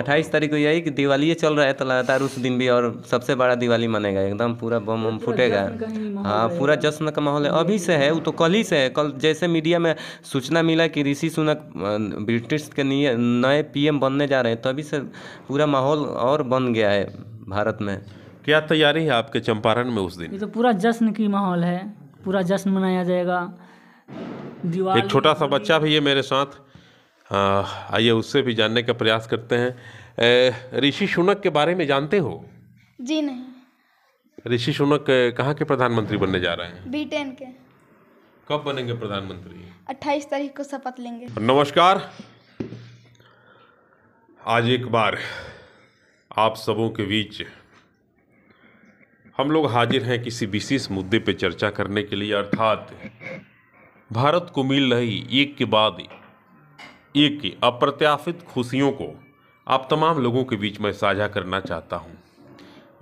अट्ठाईस तारीख को यही कि दिवाली ये चल रहा है तो लगातार उस दिन भी और सबसे बड़ा दिवाली मनेगा एकदम पूरा बम बम फूटेगा हाँ पूरा जश्न का माहौल है अभी से है वो तो कल ही से है कल जैसे मीडिया में सूचना मिला कि ऋषि सुनक ब्रिटिश के नए पीएम बनने जा रहे हैं तभी तो से पूरा माहौल और बन गया है भारत में क्या तैयारी है आपके चंपारण में उस दिन ये तो पूरा जश्न की माहौल है पूरा जश्न मनाया जाएगा एक छोटा सा बच्चा भी है मेरे साथ आइए उससे भी जानने का प्रयास करते हैं ऋषि शुनक के बारे में जानते हो जी नहीं ऋषि शुनक कहाँ के प्रधानमंत्री बनने जा रहे हैं ब्रिटेन के कब बनेंगे प्रधानमंत्री 28 तारीख को शपथ लेंगे नमस्कार आज एक बार आप सबों के बीच हम लोग हाजिर हैं किसी विशेष मुद्दे पर चर्चा करने के लिए अर्थात भारत को मिल रही एक के बाद एक की अप्रत्याशित खुशियों को आप तमाम लोगों के बीच में साझा करना चाहता हूँ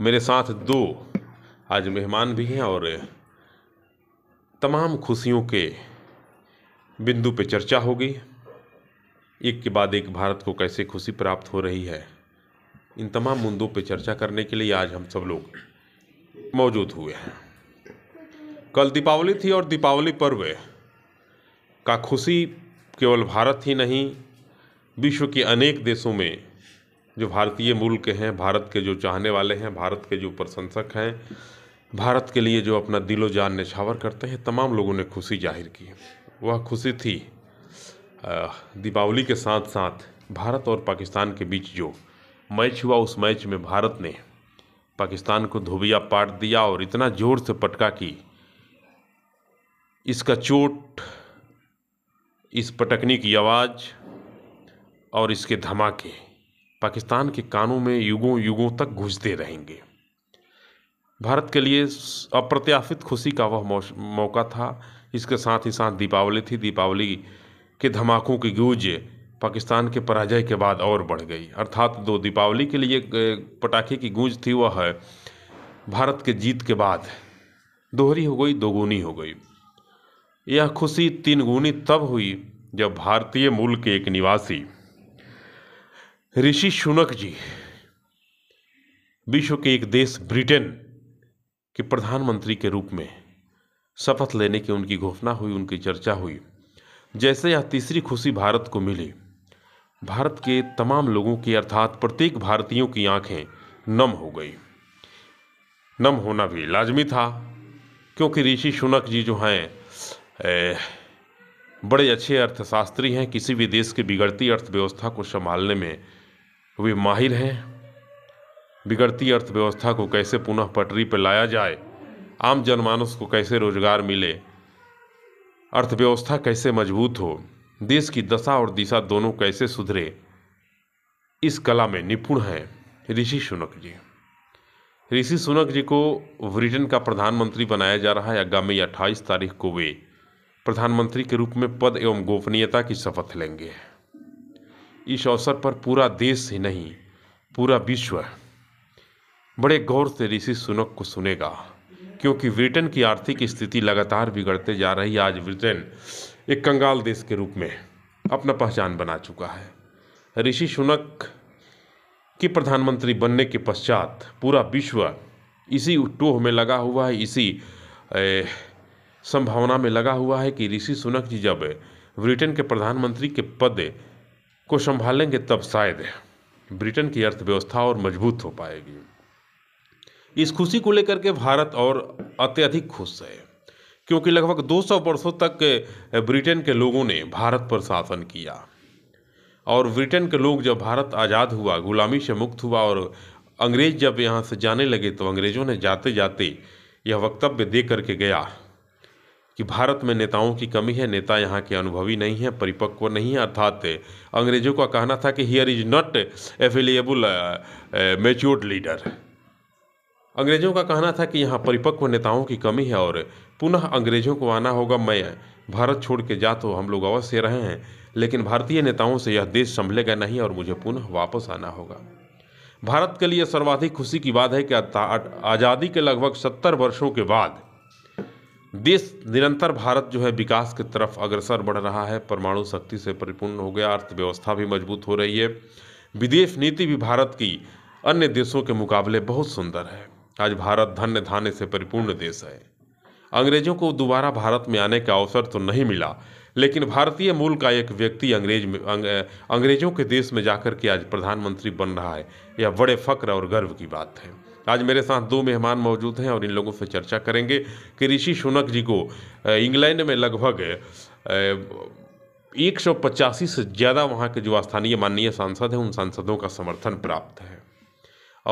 मेरे साथ दो आज मेहमान भी हैं और तमाम खुशियों के बिंदु पर चर्चा होगी एक के बाद एक भारत को कैसे खुशी प्राप्त हो रही है इन तमाम मुद्दों पर चर्चा करने के लिए आज हम सब लोग मौजूद हुए हैं कल दीपावली थी और दीपावली पर्व का खुशी केवल भारत ही नहीं विश्व के अनेक देशों में जो भारतीय मूल के हैं भारत के जो चाहने वाले हैं भारत के जो प्रशंसक हैं भारत के लिए जो अपना दिलो जान निछावर करते हैं तमाम लोगों ने खुशी जाहिर की वह खुशी थी दीपावली के साथ साथ भारत और पाकिस्तान के बीच जो मैच हुआ उस मैच में भारत ने पाकिस्तान को धोबिया पाट दिया और इतना ज़ोर से पटका कि इसका चोट इस पटकने की आवाज़ और इसके धमाके पाकिस्तान के कानों में युगों युगों तक घुसते रहेंगे भारत के लिए अप्रत्याशित खुशी का वह मौका था इसके साथ ही साथ दीपावली थी दीपावली के धमाकों की गूंज पाकिस्तान के पराजय के बाद और बढ़ गई अर्थात दो दीपावली के लिए पटाखे की गूंज थी वह भारत के जीत के बाद दोहरी हो गई दोगुनी हो गई यह खुशी तीन गुनी तब हुई जब भारतीय मूल के एक निवासी ऋषि शुनक जी विश्व के एक देश ब्रिटेन के प्रधानमंत्री के रूप में शपथ लेने की उनकी घोषणा हुई उनकी चर्चा हुई जैसे यह तीसरी खुशी भारत को मिली भारत के तमाम लोगों की अर्थात प्रत्येक भारतीयों की आंखें नम हो गई नम होना भी लाजमी था क्योंकि ऋषि शुनक जी जो हैं बड़े अच्छे अर्थशास्त्री हैं किसी भी देश की बिगड़ती अर्थव्यवस्था को संभालने में वे माहिर हैं बिगड़ती अर्थव्यवस्था को कैसे पुनः पटरी पर लाया जाए आम जनमानस को कैसे रोजगार मिले अर्थव्यवस्था कैसे मजबूत हो देश की दशा और दिशा दोनों कैसे सुधरे इस कला में निपुण हैं ऋषि सुनक जी ऋषि सुनक जी को ब्रिटेन का प्रधानमंत्री बनाया जा रहा है आगामी अट्ठाईस तारीख को वे प्रधानमंत्री के रूप में पद एवं गोपनीयता की शपथ लेंगे इस अवसर पर पूरा देश ही नहीं पूरा विश्व बड़े गौर से ऋषि सुनक को सुनेगा क्योंकि ब्रिटेन की आर्थिक स्थिति लगातार बिगड़ते जा रही है आज ब्रिटेन एक कंगाल देश के रूप में अपना पहचान बना चुका है ऋषि सुनक के प्रधानमंत्री बनने के पश्चात पूरा विश्व इसी टोह में लगा हुआ है इसी ए, संभावना में लगा हुआ है कि ऋषि सुनक जी जब ब्रिटेन के प्रधानमंत्री के पद को संभालेंगे तब शायद ब्रिटेन की अर्थव्यवस्था और मजबूत हो पाएगी इस खुशी को लेकर के भारत और अत्यधिक खुश है क्योंकि लगभग 200 वर्षों तक ब्रिटेन के लोगों ने भारत पर शासन किया और ब्रिटेन के लोग जब भारत आज़ाद हुआ गुलामी से मुक्त हुआ और अंग्रेज़ जब यहाँ से जाने लगे तो अंग्रेज़ों ने जाते जाते यह वक्तव्य दे करके गया कि भारत में नेताओं की कमी है नेता यहाँ के अनुभवी नहीं है परिपक्व नहीं है अर्थात अंग्रेजों का कहना था कि हियर इज नॉट एफिलिएबल मेच्योर्ड लीडर अंग्रेजों का कहना था कि यहाँ परिपक्व नेताओं की कमी है और पुनः अंग्रेजों को आना होगा मैं भारत छोड़ के जा तो हम लोग अवश्य रहे हैं लेकिन भारतीय नेताओं से यह देश संभलेगा नहीं और मुझे पुनः वापस आना होगा भारत के लिए सर्वाधिक खुशी की बात है कि आज़ादी के लगभग सत्तर वर्षों के बाद देश निरंतर भारत जो है विकास की तरफ अग्रसर बढ़ रहा है परमाणु शक्ति से परिपूर्ण हो गया अर्थव्यवस्था भी मजबूत हो रही है विदेश नीति भी भारत की अन्य देशों के मुकाबले बहुत सुंदर है आज भारत धन्य धान्य से परिपूर्ण देश है अंग्रेजों को दोबारा भारत में आने का अवसर तो नहीं मिला लेकिन भारतीय मूल का एक व्यक्ति अंग्रेज में अंग, अंग्रेजों के देश में जाकर के आज प्रधानमंत्री बन रहा है यह बड़े फक्र और गर्व की बात है आज मेरे साथ दो मेहमान मौजूद हैं और इन लोगों से चर्चा करेंगे कि ऋषि सुनक जी को इंग्लैंड में लगभग एक सौ पचासी से ज़्यादा वहाँ के जो स्थानीय माननीय सांसद हैं उन सांसदों का समर्थन प्राप्त है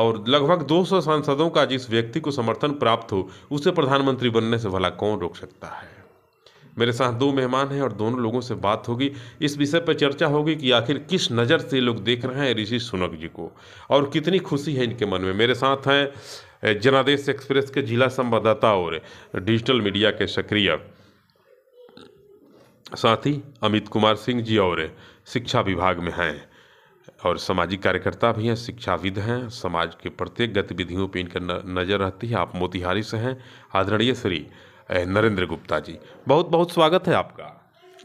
और लगभग 200 सांसदों का जिस व्यक्ति को समर्थन प्राप्त हो उसे प्रधानमंत्री बनने से भला कौन रोक सकता है मेरे साथ दो मेहमान हैं और दोनों लोगों से बात होगी इस विषय पर चर्चा होगी कि आखिर किस नज़र से लोग देख रहे हैं ऋषि सुनक जी को और कितनी खुशी है इनके मन में मेरे साथ हैं जनादेश एक्सप्रेस के जिला संवाददाता और डिजिटल मीडिया के सक्रिय साथ ही अमित कुमार सिंह जी और शिक्षा विभाग में हैं और सामाजिक कार्यकर्ता भी हैं शिक्षाविद हैं समाज के प्रत्येक गतिविधियों पर इनका नज़र रहती है आप मोतिहारी से हैं आदरणीय श्री नरेंद्र गुप्ता जी बहुत बहुत स्वागत है आपका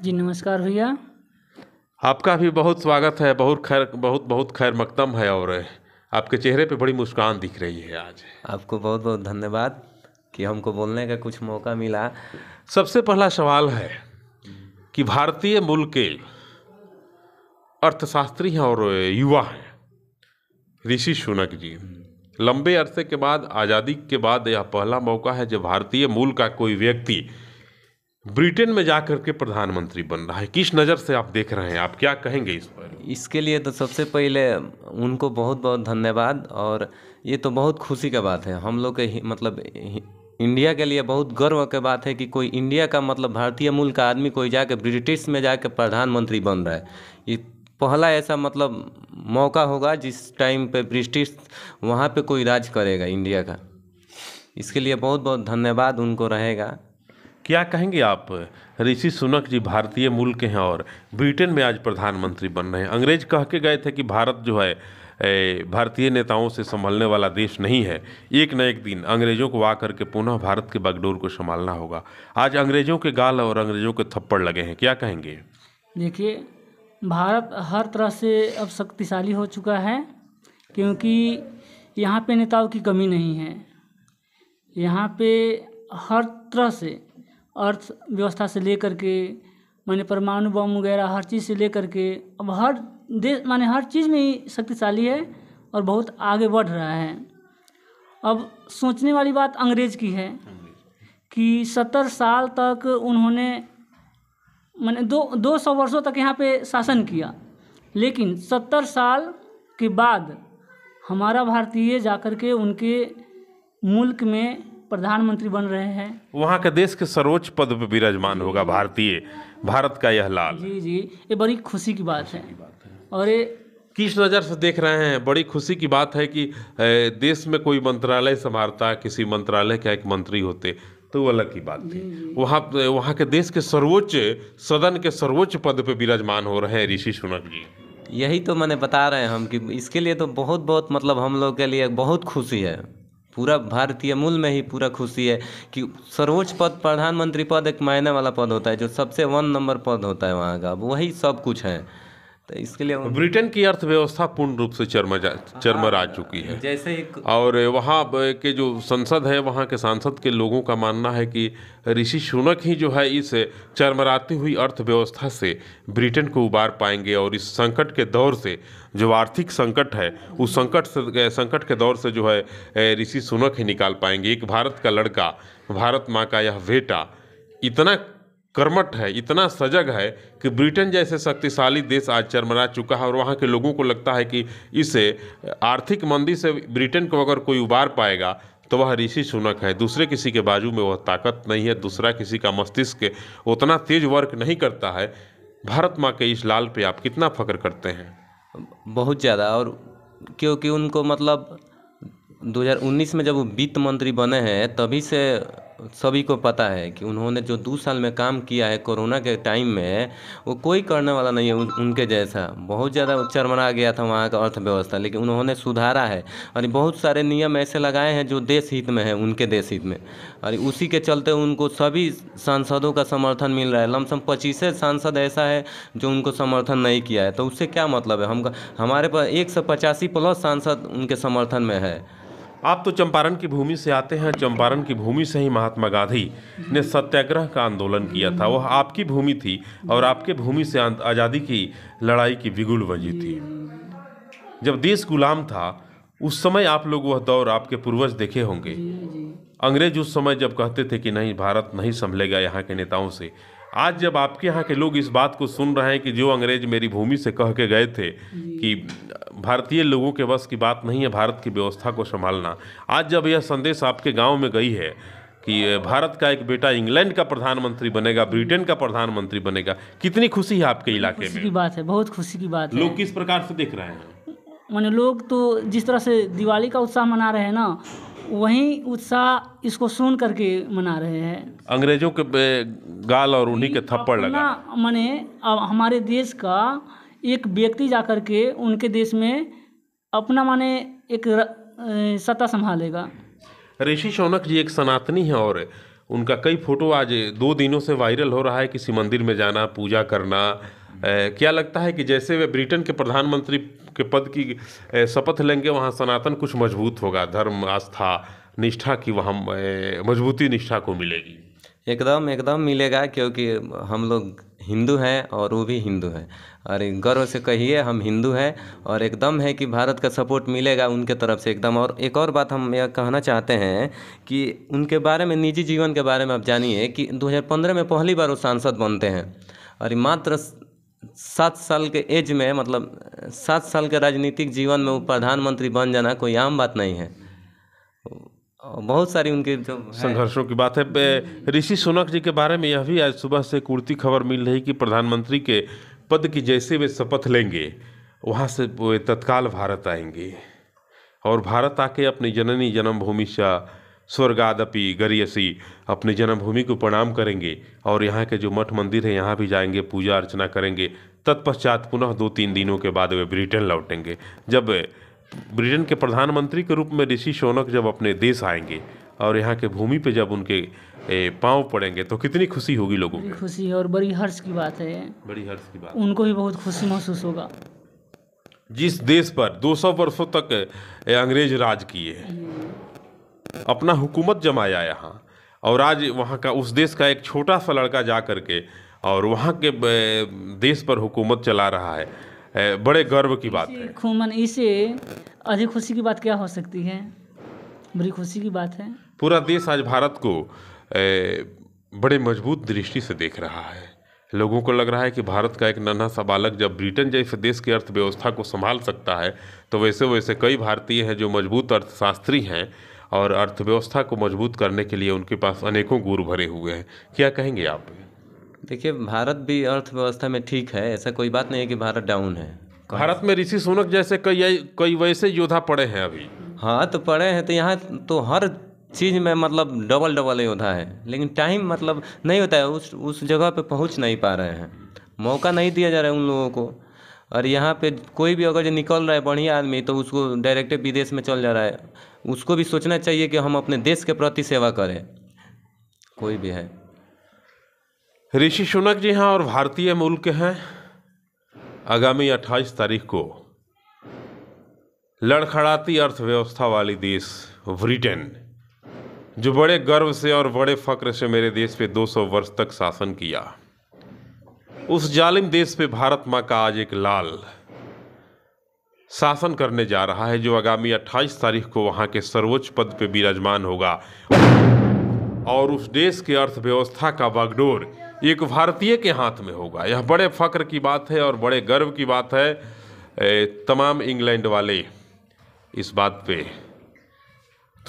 जी नमस्कार भैया आपका भी बहुत स्वागत है बहुत खैर बहुत बहुत खैर मकदम है और आपके चेहरे पे बड़ी मुस्कान दिख रही है आज आपको बहुत बहुत धन्यवाद कि हमको बोलने का कुछ मौका मिला सबसे पहला सवाल है कि भारतीय मूल के अर्थशास्त्री हैं और युवा हैं ऋषि सुनक जी लंबे अरसे के बाद आज़ादी के बाद यह पहला मौका है जब भारतीय मूल का कोई व्यक्ति ब्रिटेन में जा कर के प्रधानमंत्री बन रहा है किस नज़र से आप देख रहे हैं आप क्या कहेंगे इस पर इसके लिए तो सबसे पहले उनको बहुत बहुत धन्यवाद और ये तो बहुत खुशी का बात है हम लोग के मतलब इंडिया के लिए बहुत गर्व की बात है कि कोई इंडिया का मतलब भारतीय मूल का आदमी कोई जाके ब्रिटिश में जाके प्रधानमंत्री बन रहा है ये पहला ऐसा मतलब मौका होगा जिस टाइम पे ब्रिटिश वहाँ पे कोई राज करेगा इंडिया का इसके लिए बहुत बहुत धन्यवाद उनको रहेगा क्या कहेंगे आप ऋषि सुनक जी भारतीय मूल के हैं और ब्रिटेन में आज प्रधानमंत्री बन रहे हैं अंग्रेज कह के गए थे कि भारत जो है भारतीय नेताओं से संभलने वाला देश नहीं है एक न एक दिन अंग्रेजों को आकर के पुनः भारत के बागडोर को संभालना होगा आज अंग्रेजों के गाल और अंग्रेजों के थप्पड़ लगे हैं क्या कहेंगे देखिए भारत हर तरह से अब शक्तिशाली हो चुका है क्योंकि यहाँ पे नेताओं की कमी नहीं है यहाँ पे हर तरह से अर्थव्यवस्था से लेकर के माने परमाणु बम वगैरह हर चीज़ से लेकर के अब हर देश माने हर चीज़ में ही शक्तिशाली है और बहुत आगे बढ़ रहा है अब सोचने वाली बात अंग्रेज़ की है कि सत्तर साल तक उन्होंने मैंने दो दो सौ वर्षों तक यहाँ पे शासन किया लेकिन सत्तर साल के बाद हमारा भारतीय जाकर के उनके मुल्क में प्रधानमंत्री बन रहे हैं वहाँ के देश के सर्वोच्च पद पर विराजमान होगा भारतीय भारत का यह लाल जी जी ये बड़ी खुशी की बात है और ये किस नज़र से देख रहे हैं बड़ी खुशी की बात है कि देश में कोई मंत्रालय संभालता किसी मंत्रालय का एक मंत्री होते तो वो अलग की बात थी वहाँ वहाँ के देश के सर्वोच्च सदन के सर्वोच्च पद पर विराजमान हो रहे हैं ऋषि सुनक जी यही तो मैंने बता रहे हैं हम कि इसके लिए तो बहुत बहुत मतलब हम लोग के लिए बहुत खुशी है पूरा भारतीय मूल में ही पूरा खुशी है कि सर्वोच्च पद प्रधानमंत्री पद एक मायने वाला पद होता है जो सबसे वन नंबर पद होता है वहाँ का वही सब कुछ है तो इसके लिए ब्रिटेन की अर्थव्यवस्था पूर्ण रूप से चरमरा हाँ। चरमरा चुकी है जैसे और वहाँ के जो संसद है वहाँ के सांसद के लोगों का मानना है कि ऋषि सुनक ही जो है इस चरमराती हुई अर्थव्यवस्था से ब्रिटेन को उबार पाएंगे और इस संकट के दौर से जो आर्थिक संकट है उस संकट से संकट के दौर से जो है ऋषि सुनक ही निकाल पाएंगे एक भारत का लड़का भारत माँ का यह बेटा इतना कर्मठ है इतना सजग है कि ब्रिटेन जैसे शक्तिशाली देश आज चरमरा चुका है और वहाँ के लोगों को लगता है कि इसे आर्थिक मंदी से ब्रिटेन को अगर कोई उबार पाएगा तो वह ऋषि सुनक है दूसरे किसी के बाजू में वह ताकत नहीं है दूसरा किसी का मस्तिष्क उतना तेज वर्क नहीं करता है भारत माँ के इस लाल पे आप कितना फख्र करते हैं बहुत ज़्यादा और क्योंकि उनको मतलब 2019 में जब वो वित्त मंत्री बने हैं तभी से सभी को पता है कि उन्होंने जो दो साल में काम किया है कोरोना के टाइम में वो कोई करने वाला नहीं है उन, उनके जैसा बहुत ज़्यादा चरमरा गया था वहाँ का अर्थव्यवस्था लेकिन उन्होंने सुधारा है और बहुत सारे नियम ऐसे लगाए हैं जो देश हित में है उनके देश हित में और उसी के चलते उनको सभी सांसदों का समर्थन मिल रहा है लमसम पच्चीस सांसद ऐसा है जो उनको समर्थन नहीं किया है तो उससे क्या मतलब है हम हमारे पास एक सौ पचासी प्लस सांसद उनके समर्थन में है आप तो चंपारण की भूमि से आते हैं चंपारण की भूमि से ही महात्मा गांधी ने सत्याग्रह का आंदोलन किया था वह आपकी भूमि थी और आपके भूमि से आज़ादी की लड़ाई की बिगुल बजी थी जब देश गुलाम था उस समय आप लोग वह दौर आपके पूर्वज देखे होंगे अंग्रेज उस समय जब कहते थे कि नहीं भारत नहीं संभलेगा यहाँ के नेताओं से आज जब आपके यहाँ के लोग इस बात को सुन रहे हैं कि जो अंग्रेज मेरी भूमि से कह के गए थे कि भारतीय लोगों के बस की बात नहीं है भारत की व्यवस्था को संभालना आज जब यह संदेश आपके गांव में गई है कि भारत का एक बेटा इंग्लैंड का प्रधानमंत्री बनेगा ब्रिटेन का प्रधानमंत्री बनेगा कितनी खुशी है आपके इलाके में की बात है बहुत खुशी की बात लोग किस प्रकार से देख रहे हैं मैंने लोग तो जिस तरह से दिवाली का उत्साह मना रहे हैं ना वही उत्साह इसको सुन करके मना रहे हैं अंग्रेजों के गाल और उन्हीं के थप्पड़ लगा मने अब हमारे देश का एक व्यक्ति जा कर के उनके देश में अपना माने एक सत्ता संभालेगा ऋषि शौनक जी एक सनातनी हैं और उनका कई फोटो आज दो दिनों से वायरल हो रहा है किसी मंदिर में जाना पूजा करना ए, क्या लगता है कि जैसे वे ब्रिटेन के प्रधानमंत्री के पद की शपथ लेंगे वहाँ सनातन कुछ मजबूत होगा धर्म आस्था निष्ठा की वहाँ मजबूती निष्ठा को मिलेगी एकदम एकदम मिलेगा क्योंकि हम लोग हिंदू हैं और वो भी हिंदू हैं और गर्व से कहिए हम हिंदू हैं और एकदम है कि भारत का सपोर्ट मिलेगा उनके तरफ से एकदम और एक और बात हम यह कहना चाहते हैं कि उनके बारे में निजी जीवन के बारे में आप जानिए कि 2015 में पहली बार वो सांसद बनते हैं और मात्र सात साल के एज में मतलब सात साल के राजनीतिक जीवन में वो प्रधानमंत्री बन जाना कोई आम बात नहीं है बहुत सारी उनके जो संघर्षों की बात है ऋषि सोनक जी के बारे में यह भी आज सुबह से कुर्ती खबर मिल रही कि प्रधानमंत्री के पद की जैसे वे शपथ लेंगे वहाँ से वे तत्काल भारत आएंगे और भारत आके अपनी जननी जन्मभूमि से स्वर्गादपि गरियसी अपनी जन्मभूमि को प्रणाम करेंगे और यहाँ के जो मठ मंदिर है यहाँ भी जाएंगे पूजा अर्चना करेंगे तत्पश्चात पुनः दो तीन दिनों के बाद वे ब्रिटेन लौटेंगे जब ब्रिटेन के प्रधानमंत्री के रूप में ऋषि शौनक जब अपने देश आएंगे और यहाँ के भूमि पे जब उनके पांव पड़ेंगे तो कितनी खुशी होगी लोगों को खुशी है और बड़ी हर्ष की बात है बड़ी हर्ष की बात उनको भी बहुत खुशी महसूस होगा जिस देश पर 200 वर्षों तक अंग्रेज राज किए हैं हम्म। अपना हुकूमत जमाया यहाँ और आज वहाँ का उस देश का एक छोटा सा लड़का जा कर के और वहाँ के देश पर हुकूमत चला रहा है बड़े गर्व की बात है इसे अधिक खुशी की बात क्या हो सकती है बड़ी खुशी की बात है पूरा देश आज भारत को बड़े मजबूत दृष्टि से देख रहा है लोगों को लग रहा है कि भारत का एक नन्हा सा बालक जब ब्रिटेन जैसे देश की अर्थव्यवस्था को संभाल सकता है तो वैसे वैसे कई भारतीय हैं जो मजबूत अर्थशास्त्री हैं और अर्थव्यवस्था को मजबूत करने के लिए उनके पास अनेकों गुर भरे हुए हैं क्या कहेंगे आप देखिए भारत भी अर्थव्यवस्था में ठीक है ऐसा कोई बात नहीं है कि भारत डाउन है भारत में ऋषि सुनक जैसे कई कई वैसे योद्धा पड़े हैं अभी हाँ तो पड़े हैं तो यहाँ तो हर चीज़ में मतलब डबल डबल योद्धा है लेकिन टाइम मतलब नहीं होता है उस उस जगह पर पहुँच नहीं पा रहे हैं मौका नहीं दिया जा रहा है उन लोगों को और यहाँ पे कोई भी अगर जो निकल रहा है बढ़िया आदमी तो उसको डायरेक्ट विदेश में चल जा रहा है उसको भी सोचना चाहिए कि हम अपने देश के प्रति सेवा करें कोई भी है ऋषि सुनक जी हैं और भारतीय मूल के हैं आगामी 28 तारीख को लड़खड़ाती अर्थव्यवस्था वाली देश ब्रिटेन जो बड़े गर्व से और बड़े फक्र से मेरे देश पे 200 वर्ष तक शासन किया उस जालिम देश पे भारत माँ का आज एक लाल शासन करने जा रहा है जो आगामी 28 तारीख को वहाँ के सर्वोच्च पद पे विराजमान होगा और उस देश की अर्थव्यवस्था का बागडोर एक भारतीय के हाथ में होगा यह बड़े फक्र की बात है और बड़े गर्व की बात है तमाम इंग्लैंड वाले इस बात पे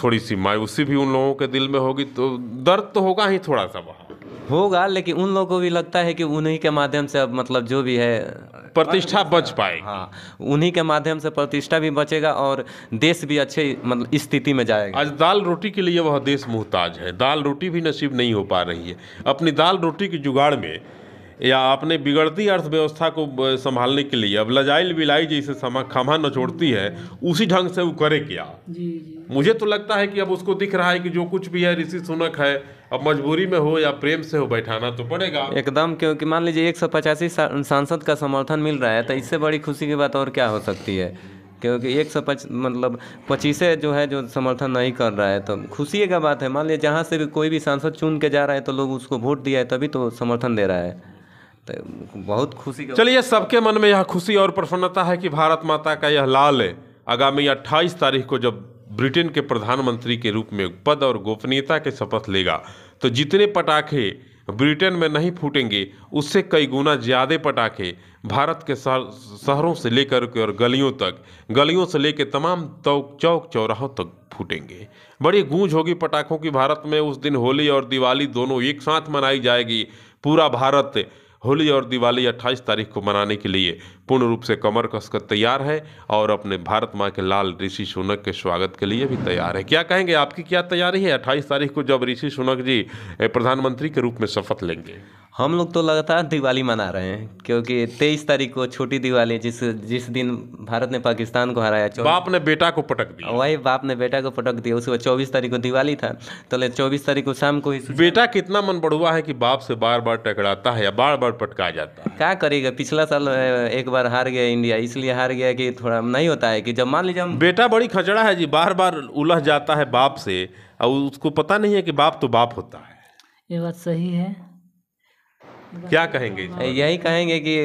थोड़ी सी मायूसी भी उन लोगों के दिल में होगी तो दर्द तो होगा ही थोड़ा सा वहाँ होगा लेकिन उन लोगों को भी लगता है कि उन्हीं के माध्यम से अब मतलब जो भी है प्रतिष्ठा हाँ। बच पाए हाँ उन्हीं के माध्यम से प्रतिष्ठा भी बचेगा और देश भी अच्छे मतलब स्थिति में जाएगा आज दाल रोटी के लिए वह देश मोहताज है दाल रोटी भी नसीब नहीं हो पा रही है अपनी दाल रोटी की जुगाड़ में या आपने बिगड़ती अर्थव्यवस्था को संभालने के लिए अब लजाइल विलाई जैसे समा खमा नचोड़ती है उसी ढंग से वो करे क्या मुझे तो लगता है कि अब उसको दिख रहा है कि जो कुछ भी है ऋषि सुनक है अब मजबूरी में हो या प्रेम से हो बैठाना तो पड़ेगा एकदम क्योंकि मान लीजिए एक सौ पचासी सांसद का समर्थन मिल रहा है तो इससे बड़ी खुशी की बात और क्या हो सकती है क्योंकि एक सौ पच मतलब पच्चीसें जो है जो समर्थन नहीं कर रहा है तो खुशी का बात है मान लीजिए जहाँ से भी कोई भी सांसद चुन के जा रहा है तो लोग उसको वोट दिया है तभी तो समर्थन दे रहा है तो बहुत खुशी चलिए सबके मन में यह खुशी और प्रसन्नता है कि भारत माता का यह लाल आगामी अट्ठाईस तारीख को जब ब्रिटेन के प्रधानमंत्री के रूप में पद और गोपनीयता के शपथ लेगा तो जितने पटाखे ब्रिटेन में नहीं फूटेंगे उससे कई गुना ज़्यादा पटाखे भारत के शहरों से लेकर के और गलियों तक गलियों से लेकर तमाम चौक चौक चौराहों तक फूटेंगे बड़ी गूंज होगी पटाखों की भारत में उस दिन होली और दिवाली दोनों एक साथ मनाई जाएगी पूरा भारत होली और दिवाली 28 तारीख को मनाने के लिए पूर्ण रूप से कमर कसकर तैयार है और अपने भारत माँ के लाल ऋषि सुनक के स्वागत के लिए भी तैयार है क्या कहेंगे आपकी क्या तैयारी है अट्ठाईस तारीख को जब ऋषि सुनक जी प्रधानमंत्री के रूप में शपथ लेंगे हम लोग तो लगातार दिवाली मना रहे हैं क्योंकि तेईस तारीख को छोटी दिवाली जिस जिस दिन भारत ने पाकिस्तान को हराया बाप ने बेटा को पटक दिया वही बाप ने बेटा को पटक दिया उसके बाद चौबीस तारीख को दिवाली था तो ले चौबीस तारीख को शाम को ही बेटा कितना मन बढ़ुआ है कि बाप से बार बार टकराता है या बार बार पटका जाता है क्या करेगा पिछला साल एक बार हार गया इंडिया इसलिए हार गया कि थोड़ा नहीं होता है कि जब मान लीजिए बेटा बड़ी खचड़ा है जी बार बार उलझ जाता है बाप से और उसको पता नहीं है कि बाप तो बाप होता है ये बात सही है क्या कहेंगे यही कहेंगे कि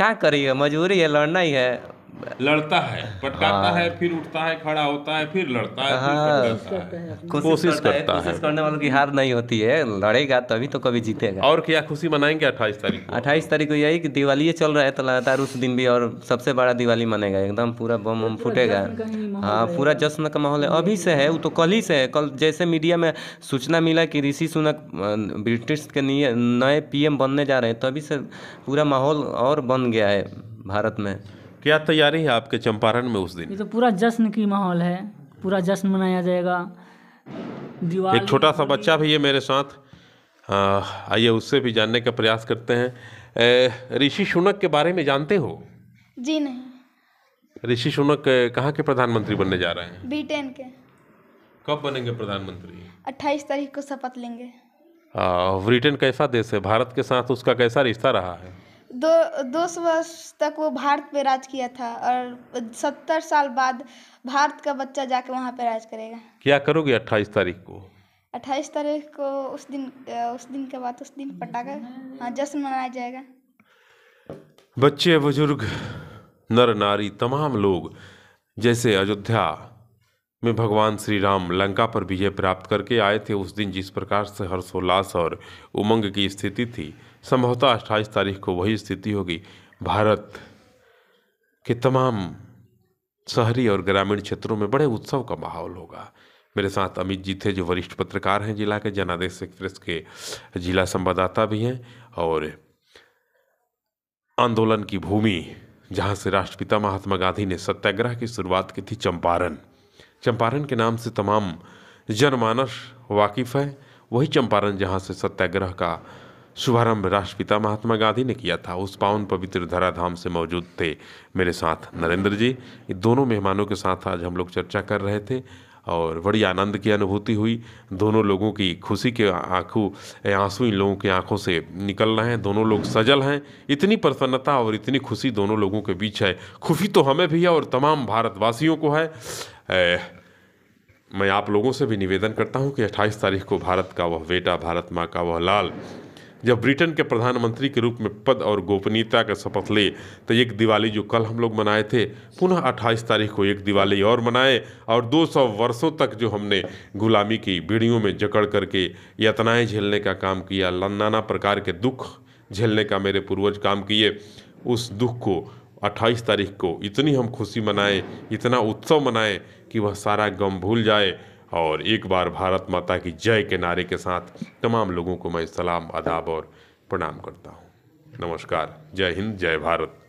क्या करिए मजबूरी है लड़ना ही है लड़ता है पटकाता हाँ। है फिर उठता है खड़ा होता है फिर लड़ता है, हाँ। फिर करता है। कोशिश करता है कोशिश करने वालों की हार नहीं होती है लड़ेगा तभी तो कभी जीतेगा और क्या खुशी मनाएंगे अट्ठाईस तारीख अट्ठाईस तारीख को यही कि दिवाली चल रहा है तो लगातार उस दिन भी और सबसे बड़ा दिवाली मनेगा एकदम पूरा बम बम फूटेगा हाँ पूरा जश्न का माहौल है अभी से है वो तो कल ही से है कल जैसे मीडिया में सूचना मिला कि ऋषि सुनक ब्रिटिश के नए पीएम बनने जा रहे हैं तभी से पूरा माहौल और बन गया है भारत में क्या तैयारी है आपके चंपारण में उस दिन ये तो पूरा जश्न की माहौल है पूरा जश्न मनाया जाएगा एक छोटा सा बच्चा भी है मेरे साथ आइए उससे भी जानने का प्रयास करते हैं ऋषि शुनक के बारे में जानते हो जी नहीं ऋषि शुनक कहाँ के प्रधानमंत्री बनने जा रहे हैं ब्रिटेन के कब बनेंगे प्रधानमंत्री 28 तारीख को शपथ लेंगे ब्रिटेन कैसा देश है भारत के साथ उसका कैसा रिश्ता रहा है दो दो सौ वर्ष तक वो भारत पे राज किया था और सत्तर साल बाद भारत का बच्चा जाके वहाँ पे राज करेगा क्या करोगे अट्ठाईस तारीख को अट्ठाईस तारीख को उस दिन उस दिन के बाद उस दिन पटाखा हाँ जश्न मनाया जाएगा बच्चे बुजुर्ग नर नारी तमाम लोग जैसे अयोध्या में भगवान श्री राम लंका पर विजय प्राप्त करके आए थे उस दिन जिस प्रकार से हर्षोल्लास और उमंग की स्थिति थी संभवतः अट्ठाईस तारीख को वही स्थिति होगी भारत के तमाम शहरी और ग्रामीण क्षेत्रों में बड़े उत्सव का माहौल होगा मेरे साथ अमित जी थे जो वरिष्ठ पत्रकार हैं जिला के जनादेश एक्सप्रेस के जिला संवाददाता भी हैं और आंदोलन की भूमि जहाँ से राष्ट्रपिता महात्मा गांधी ने सत्याग्रह की शुरुआत की थी चंपारण चंपारण के नाम से तमाम जनमानस वाकिफ है वही चंपारण जहाँ से सत्याग्रह का शुभारंभ राष्ट्रपिता महात्मा गांधी ने किया था उस पावन पवित्र धराधाम से मौजूद थे मेरे साथ नरेंद्र जी दोनों मेहमानों के साथ आज हम लोग चर्चा कर रहे थे और बड़ी आनंद की अनुभूति हुई दोनों लोगों की खुशी के आंखों आंसू इन लोगों की आंखों से निकल रहे हैं दोनों लोग सजल हैं इतनी प्रसन्नता और इतनी खुशी दोनों लोगों के बीच है खुशी तो हमें भी है और तमाम भारतवासियों को है ए, मैं आप लोगों से भी निवेदन करता हूं कि 28 तारीख को भारत का वह बेटा भारत माँ का वह लाल जब ब्रिटेन के प्रधानमंत्री के रूप में पद और गोपनीयता का शपथ ले तो एक दिवाली जो कल हम लोग मनाए थे पुनः 28 तारीख को एक दिवाली और मनाए और 200 वर्षों तक जो हमने गुलामी की बीड़ियों में जकड़ करके यतनाएँ झेलने का काम किया नाना प्रकार के दुख झेलने का मेरे पूर्वज काम किए उस दुख को 28 तारीख को इतनी हम खुशी मनाएं इतना उत्सव मनाएं कि वह सारा गम भूल जाए और एक बार भारत माता की जय के नारे के साथ तमाम लोगों को मैं सलाम आदाब और प्रणाम करता हूँ नमस्कार जय हिंद जय भारत